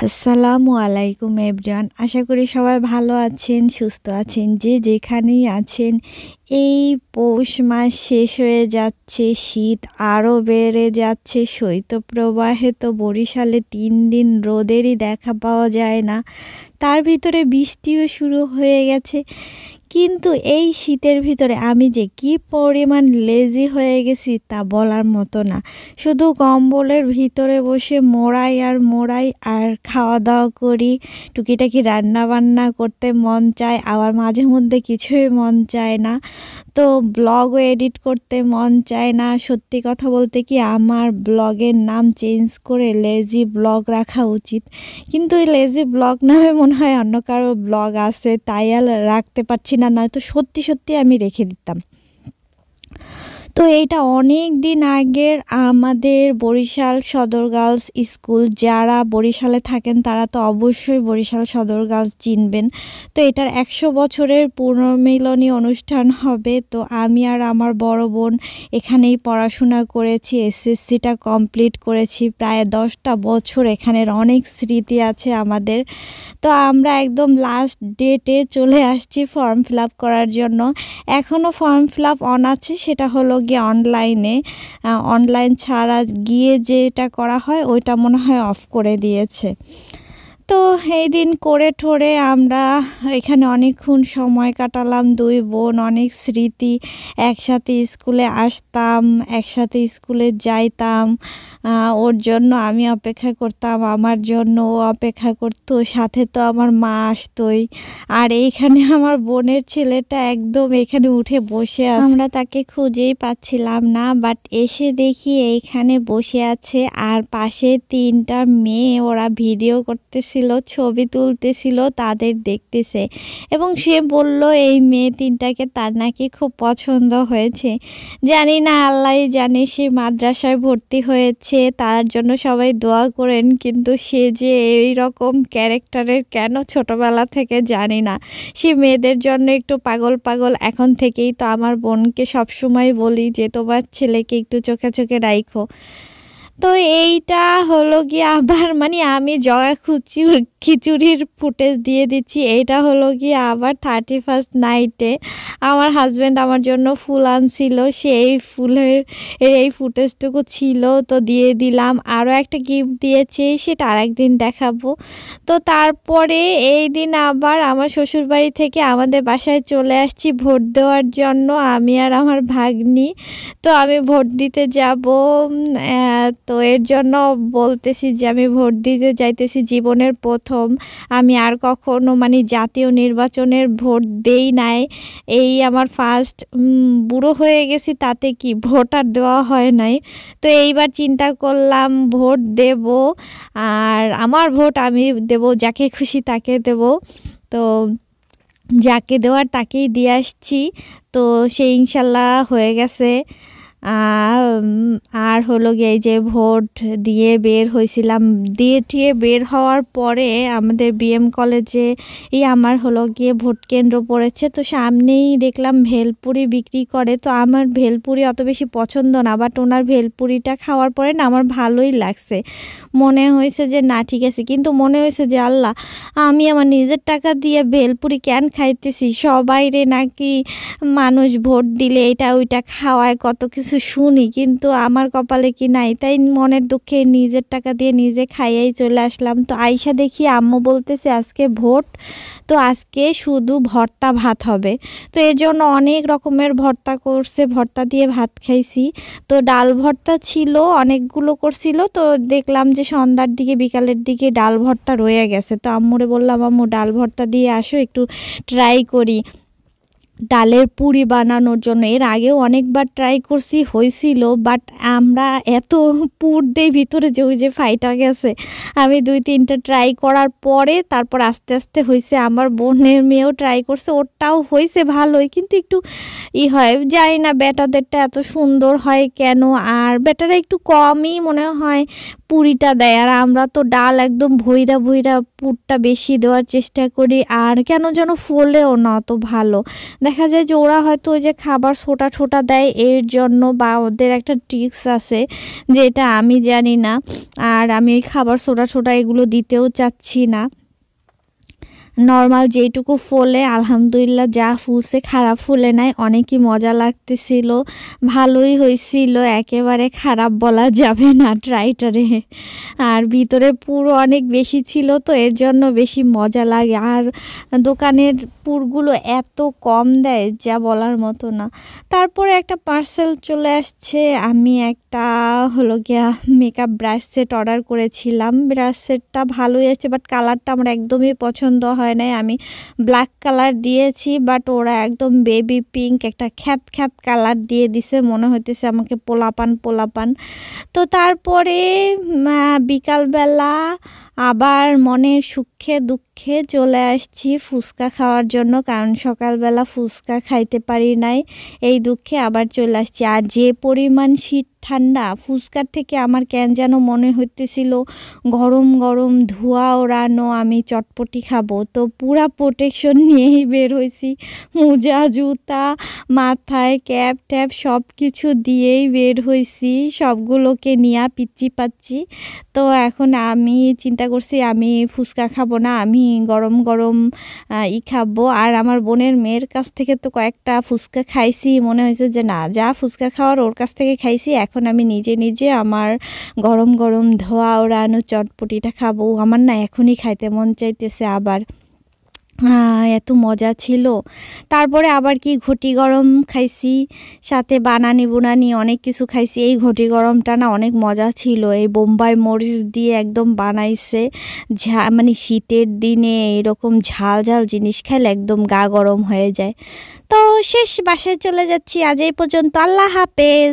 আসসালামু আলাইকুম এভরিওয়ান আশা করি সবাই ভালো আছেন সুস্থ আছেন যে যেখানেই আছেন এই পৌষ মাস শেষ হয়ে যাচ্ছে শীত আরও বেড়ে যাচ্ছে শৈত্যপ্রবাহে তো বরিশালে তিন দিন রোদেরই দেখা পাওয়া যায় না তার ভিতরে বৃষ্টিও শুরু হয়ে গেছে কিন্তু এই শীতের ভিতরে আমি যে কি পরিমাণ লেজি হয়ে গেছি তা বলার মতো না শুধু কম্বলের ভিতরে বসে মোড়াই আর মোড়াই আর খাওয়া দাওয়া করি টুকিটাকি রান্না বান্না করতে মন চায় আবার মাঝে মধ্যে কিছুই মন চায় না তো ব্লগও এডিট করতে মন চায় না সত্যি কথা বলতে কি আমার ব্লগের নাম চেঞ্জ করে লেজি ব্লগ রাখা উচিত কিন্তু এই লেজি ব্লগ নামে মনে হয় অন্য কারো ব্লগ আছে তাই আর রাখতে পারছি না নয়তো সত্যি সত্যি আমি রেখে দিতাম তো এইটা অনেক দিন আগের আমাদের বরিশাল সদর গার্লস স্কুল যারা বরিশালে থাকেন তারা তো অবশ্যই বরিশাল সদর গার্লস চিনবেন তো এটার একশো বছরের পুনর্মিলনী অনুষ্ঠান হবে তো আমি আর আমার বড় বোন এখানেই পড়াশোনা করেছি এসএসসিটা কমপ্লিট করেছি প্রায় দশটা বছর এখানের অনেক স্মৃতি আছে আমাদের তো আমরা একদম লাস্ট ডেটে চলে আসছি ফর্ম ফিল করার জন্য এখনও ফর্ম ফিল অন আছে সেটা হলো গিয়ে অনলাইনে অনলাইন ছাড়া গিয়ে যেটা করা হয় ওইটা মনে হয় অফ করে দিয়েছে তো এই দিন করে ঠোরে আমরা এখানে অনেকক্ষণ সময় কাটালাম দুই বোন অনেক স্মৃতি একসাথে স্কুলে আসতাম একসাথে স্কুলে যাইতাম ওর জন্য আমি অপেক্ষা করতাম আমার জন্য অপেক্ষা করতো সাথে তো আমার মা আসতোই আর এইখানে আমার বোনের ছেলেটা একদম এখানে উঠে বসে আমরা তাকে খুঁজেই পাচ্ছিলাম না বাট এসে দেখি এইখানে বসে আছে আর পাশে তিনটা মেয়ে ওরা ভিডিও করতেছিল ছিল ছবি তুলতেছিল তাদের দেখতেছে এবং সে বলল এই মেয়ে তিনটাকে তার নাকি খুব পছন্দ হয়েছে জানি না আল্লাহ জানে সে মাদ্রাসায় ভর্তি হয়েছে তার জন্য সবাই দোয়া করেন কিন্তু সে যে এই রকম ক্যারেক্টারের কেন ছোটবেলা থেকে জানি না সে মেয়েদের জন্য একটু পাগল পাগল এখন থেকেই তো আমার বোনকে সবসময় বলি যে তোমার ছেলেকে একটু চোখে চোখে রাইখো তো এইটা হলো গিয়ে আবার মানে আমি জগা খুঁজছি খিচুড়ির ফুটেজ দিয়ে দিচ্ছি এইটা হলো কি আবার থার্টি ফার্স্ট নাইটে আমার হাজব্যান্ড আমার জন্য ফুল আনছিল সেই ফুলের এই ফুটেজটুকু ছিল তো দিয়ে দিলাম আরও একটা গিফট দিয়েছে সেটা একদিন দেখাবো তো তারপরে এই দিন আবার আমার শ্বশুরবাড়ি থেকে আমাদের বাসায় চলে আসছি ভোট দেওয়ার জন্য আমি আর আমার ভাগ্নি তো আমি ভোট দিতে যাব তো এর জন্য বলতেছি যে আমি ভোট দিতে যাইতেছি জীবনের প্রথম প্রথম আমি আর কখনো মানে জাতীয় নির্বাচনের ভোট দেই নাই এই আমার ফার্স্ট বুড়ো হয়ে গেছি তাতে কি ভোট আর দেওয়া হয় নাই তো এইবার চিন্তা করলাম ভোট দেব আর আমার ভোট আমি দেব যাকে খুশি তাকে দেব তো যাকে দেওয়ার তাকেই দিয়ে আসছি তো সে ইনশাল্লাহ হয়ে গেছে আর হলো গিয়ে যে ভোট দিয়ে বের হয়েছিলাম দিয়ে টিয়ে বের হওয়ার পরে আমাদের বিএম কলেজে এই আমার হলো গিয়ে ভোট কেন্দ্র পড়েছে তো সামনেই দেখলাম ভেলপুরি বিক্রি করে তো আমার ভেলপুরি অত বেশি পছন্দ না বাট ওনার ভেলপুরিটা খাওয়ার পরে না আমার ভালোই লাগছে মনে হয়েছে যে না ঠিক আছে কিন্তু মনে হয়েছে যে আল্লাহ আমি আমার নিজের টাকা দিয়ে ভেলপুরি কেন খাইতেছি সবাইরে নাকি মানুষ ভোট দিলে এটা ওইটা খাওয়ায় কত কিছু কিছু শুনি কিন্তু আমার কপালে কি নাই তাই মনের দুঃখে নিজের টাকা দিয়ে নিজে খাইয়াই চলে আসলাম তো আয়সা দেখি আম্মু বলতেছে আজকে ভোট তো আজকে শুধু ভর্তা ভাত হবে তো এর জন্য অনেক রকমের ভর্তা করছে ভর্তা দিয়ে ভাত খাইছি তো ডাল ভর্তা ছিল অনেকগুলো করছিল তো দেখলাম যে সন্ধ্যার দিকে বিকালের দিকে ডাল ভর্তা রয়ে গেছে তো আম্মুরে বললাম আম্মু ডাল ভর্তা দিয়ে আসো একটু ট্রাই করি ডালের পুরি বানানোর জন্য এর আগেও অনেকবার ট্রাই করছি হয়েছিল বাট আমরা এত পুর দেই ভিতরে যে ওই যে ফাইটা গেছে আমি দুই তিনটা ট্রাই করার পরে তারপর আস্তে আস্তে হয়েছে আমার বোনের মেয়েও ট্রাই করছে ওরটাও হয়েছে ভালোই কিন্তু একটু ই হয় জানি না ব্যাটাদেরটা এত সুন্দর হয় কেন আর ব্যাটারা একটু কমই মনে হয় পুরিটা দেয় আর আমরা তো ডাল একদম ভৈরা ভৈরা পুরটা বেশি দেওয়ার চেষ্টা করি আর কেন যেন ফোলেও না তো ভালো দেখা যায় যে ওরা হয়তো ওই যে খাবার ছোটা ছোটা দেয় এর জন্য বা ওদের একটা ট্রিক্স আছে যে এটা আমি জানি না আর আমি ওই খাবার ছোটা ছোটা এগুলো দিতেও চাচ্ছি না নর্মাল যেইটুকু ফলে আলহামদুলিল্লাহ যা ফুলছে খারাপ ফুলে নাই অনেকই মজা লাগতেছিল ভালোই হয়েছিল একেবারে খারাপ বলা যাবে না ট্রাইটারে আর ভিতরে পুরো অনেক বেশি ছিল তো এর জন্য বেশি মজা লাগে আর দোকানের পুরগুলো এত কম দেয় যা বলার মতো না তারপরে একটা পার্সেল চলে আসছে আমি একটা হলো গিয়া মেকআপ ব্রাশ সেট অর্ডার করেছিলাম ব্রাশ সেটটা ভালোই আছে বাট কালারটা আমার একদমই পছন্দ হয় হয় নাই আমি ব্ল্যাক কালার দিয়েছি বাট ওরা একদম বেবি পিঙ্ক একটা খ্যাত খ্যাত কালার দিয়ে দিছে মনে হইতেছে আমাকে পোলাপান পোলাপান তো তারপরে বিকালবেলা আবার মনের সুখে দুঃখে চলে আসছি ফুচকা খাওয়ার জন্য কারণ সকালবেলা ফুচকা খাইতে পারি নাই এই দুঃখে আবার চলে আসছি আর যে পরিমাণ শীত ঠান্ডা ফুচকার থেকে আমার কেন যেন মনে হইতেছিল গরম গরম ধোয়া ওড়ানো আমি চটপটি খাবো তো পুরা প্রোটেকশন নিয়েই বের হয়েছি মোজা জুতা মাথায় ক্যাপ ট্যাপ সব কিছু দিয়েই বের হয়েছি সবগুলোকে নিয়ে পিচ্ছি পাচ্ছি তো এখন আমি চিন্তা চিন্তা করছি আমি ফুচকা খাবো না আমি গরম গরম ই খাবো আর আমার বোনের মেয়ের কাছ থেকে তো কয়েকটা ফুচকা খাইছি মনে হয়েছে যে না যা ফুচকা খাওয়ার ওর কাছ থেকে খাইছি এখন আমি নিজে নিজে আমার গরম গরম ধোয়া ওড়ানো চটপটিটা খাবো আমার না এখনই খাইতে মন চাইতেছে আবার এত মজা ছিল তারপরে আবার কি ঘটি গরম খাইছি সাথে বানানি বুনানি অনেক কিছু খাইছি এই ঘটি গরমটা না অনেক মজা ছিল এই বোম্বাই মরিচ দিয়ে একদম বানাইছে ঝা মানে শীতের দিনে এরকম ঝাল ঝাল জিনিস খাইলে একদম গা গরম হয়ে যায় তো শেষ বাসায় চলে যাচ্ছি আজ এই পর্যন্ত আল্লাহ হাফেজ